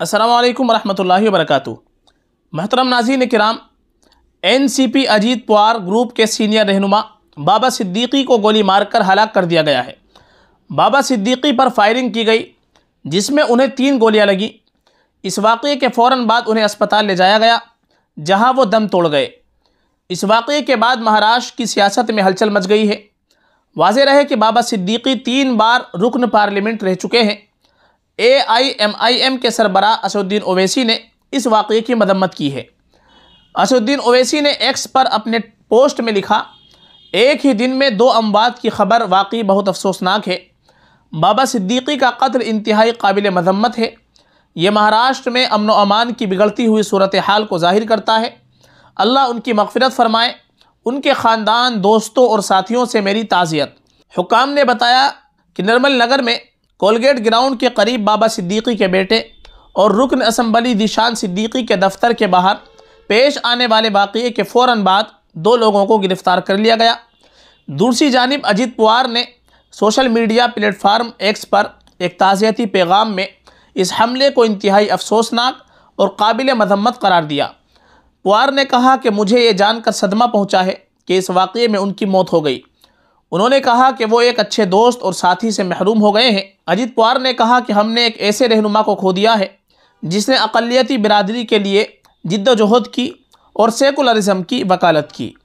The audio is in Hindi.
असलकम वरहमल वरक महतरम नाजीन कराम एन सी पी अजीत पवार ग्रुप के सीनियर रहनुमा बाबा सिद्दीकी को गोली मारकर हलाक कर दिया गया है बाबा सिद्दीकी पर फायरिंग की गई जिसमें उन्हें तीन गोलियां लगी इस वाक़े के फ़ौर बाद उन्हें अस्पताल ले जाया गया जहां वो दम तोड़ गए इस वाक़े के बाद महाराष्ट्र की सियासत में हलचल मच गई है वाज रहे कि बाबा सिद्दीकी तीन बार रुकन पार्लियामेंट रह चुके हैं ए आई एम आई एम के सरबरा असुद्दीन ओवैसी ने इस वाक़े की मदम्मत की है असुद्दीन ओवैसी ने एक्स पर अपने पोस्ट में लिखा एक ही दिन में दो अमवात की खबर वाकई बहुत अफसोसनाक है बाबा सिद्दीकी का कत्ल इंतहाई काबिल मजम्मत है ये महाराष्ट्र में अमन अमान की बिगड़ती हुई सूरत हाल को जाहिर करता है अल्लाह उनकी मगफरत फरमाए उनके ख़ानदान दोस्तों और साथियों से मेरी ताज़ियत हुकाम ने बताया कि निर्मल नगर में कोलगेट ग्राउंड के करीब बाबा सिद्दीकी के बेटे और रुकन असम्बली दिशान सिद्दीकी के दफ्तर के बाहर पेश आने वाले वाक़े के फ़ौर बाद दो लोगों को गिरफ़्तार कर लिया गया दूसरी जानब अजीत पवार ने सोशल मीडिया प्लेटफार्म एक्स पर एक ताज़ियती पैगाम में इस हमले को इंतहाई अफसोसनाक और काबिल मजम्मत करार दिया पवार ने कहा कि मुझे ये जानकर सदमा पहुँचा है कि इस वाक़े में उनकी मौत हो गई उन्होंने कहा कि वो एक अच्छे दोस्त और साथी से महरूम हो गए हैं अजीत पवार ने कहा कि हमने एक ऐसे रहनुमा को खो दिया है जिसने अक़लियती बिरादरी के लिए जद्दोजहद की और सेकुलरिज़म की वकालत की